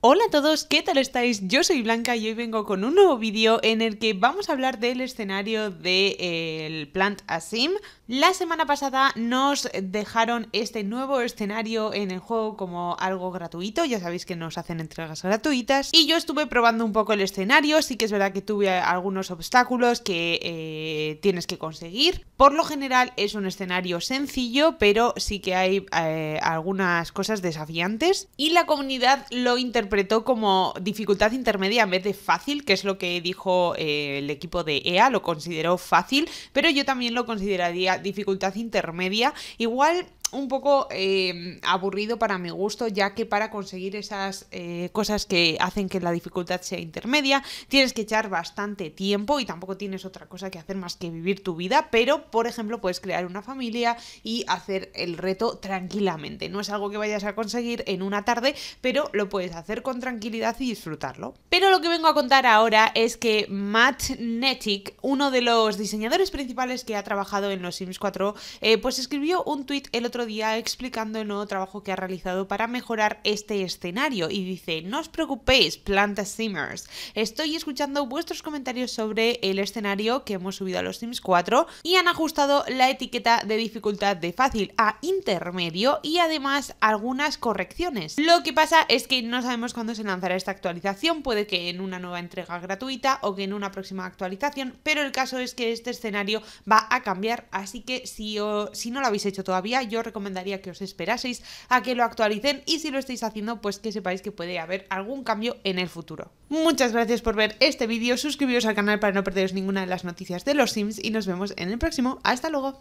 Hola a todos, ¿qué tal estáis? Yo soy Blanca y hoy vengo con un nuevo vídeo en el que vamos a hablar del escenario del de, eh, el Plant Asim. La semana pasada nos dejaron este nuevo escenario en el juego como algo gratuito, ya sabéis que nos hacen entregas gratuitas y yo estuve probando un poco el escenario, sí que es verdad que tuve algunos obstáculos que eh, tienes que conseguir. Por lo general es un escenario sencillo, pero sí que hay eh, algunas cosas desafiantes y la comunidad lo interpreta interpretó como dificultad intermedia en vez de fácil, que es lo que dijo eh, el equipo de EA, lo consideró fácil, pero yo también lo consideraría dificultad intermedia. Igual un poco eh, aburrido para mi gusto, ya que para conseguir esas eh, cosas que hacen que la dificultad sea intermedia, tienes que echar bastante tiempo y tampoco tienes otra cosa que hacer más que vivir tu vida, pero por ejemplo puedes crear una familia y hacer el reto tranquilamente. No es algo que vayas a conseguir en una tarde, pero lo puedes hacer con tranquilidad y disfrutarlo. Pero lo que vengo a contar ahora es que Matt Netic, uno de los diseñadores principales que ha trabajado en los Sims 4, eh, pues escribió un tweet el otro día explicando el nuevo trabajo que ha realizado para mejorar este escenario y dice, no os preocupéis, Planta Simmers, estoy escuchando vuestros comentarios sobre el escenario que hemos subido a los Sims 4 y han ajustado la etiqueta de dificultad de fácil a intermedio y además algunas correcciones. Lo que pasa es que no sabemos cuándo se lanzará esta actualización, puede que en una nueva entrega gratuita o que en una próxima actualización, pero el caso es que este escenario va a cambiar, así que si, si no lo habéis hecho todavía, yo recomendaría que os esperaseis a que lo actualicen y si lo estáis haciendo, pues que sepáis que puede haber algún cambio en el futuro. Muchas gracias por ver este vídeo, suscribiros al canal para no perderos ninguna de las noticias de los Sims y nos vemos en el próximo. ¡Hasta luego!